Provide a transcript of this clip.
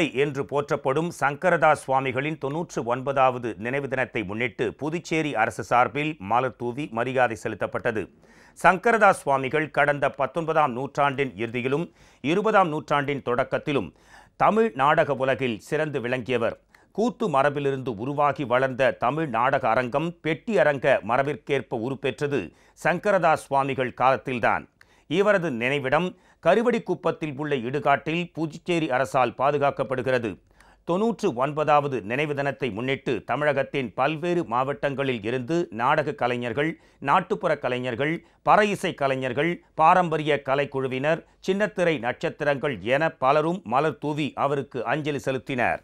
தந்தை என்று போற்றப்படும் சங்கரதாஸ் சுவாமிகளின் தொன்னூற்று ஒன்பதாவது நினைவு தினத்தை முன்னிட்டு புதுச்சேரி அரசு சார்பில் மலர் தூவி மரியாதை செலுத்தப்பட்டது சங்கரதாஸ் சுவாமிகள் கடந்த பத்தொன்பதாம் நூற்றாண்டின் இறுதியிலும் இருபதாம் நூற்றாண்டின் தொடக்கத்திலும் தமிழ் நாடக உலகில் சிறந்து விளங்கியவர் கூத்து மரபிலிருந்து உருவாகி வளர்ந்த தமிழ் நாடக அரங்கம் பெட்டி அரங்க மரபிற்கேற்ப உருப்பெற்றது சங்கரதாஸ் சுவாமிகள் காலத்தில்தான் இவரது நினைவிடம் கருவடிக்குப்பத்தில் உள்ள இடுகாட்டில் புதுச்சேரி அரசால் பாதுகாக்கப்படுகிறது தொன்னூற்று ஒன்பதாவது நினைவு தினத்தை முன்னிட்டு தமிழகத்தின் பல்வேறு மாவட்டங்களில் இருந்து நாடக கலைஞர்கள் நாட்டுப்புற கலைஞர்கள் பற இசை கலைஞர்கள் பாரம்பரிய கலைக்குழுவினர் சின்னத்திரை நட்சத்திரங்கள் என பலரும் மலர் தூவி அவருக்கு அஞ்சலி செலுத்தினர்